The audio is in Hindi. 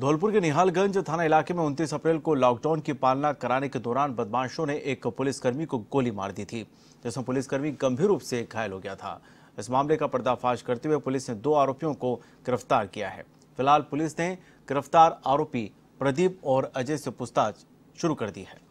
धौलपुर के निहालगंज थाना इलाके में 29 अप्रैल को लॉकडाउन की पालना कराने के दौरान बदमाशों ने एक पुलिसकर्मी को गोली मार दी थी जिसमें पुलिसकर्मी गंभीर रूप से घायल हो गया था इस मामले का पर्दाफाश करते हुए पुलिस ने दो आरोपियों को गिरफ्तार किया है फिलहाल पुलिस ने गिरफ्तार आरोपी प्रदीप और अजय से पूछताछ शुरू कर दी है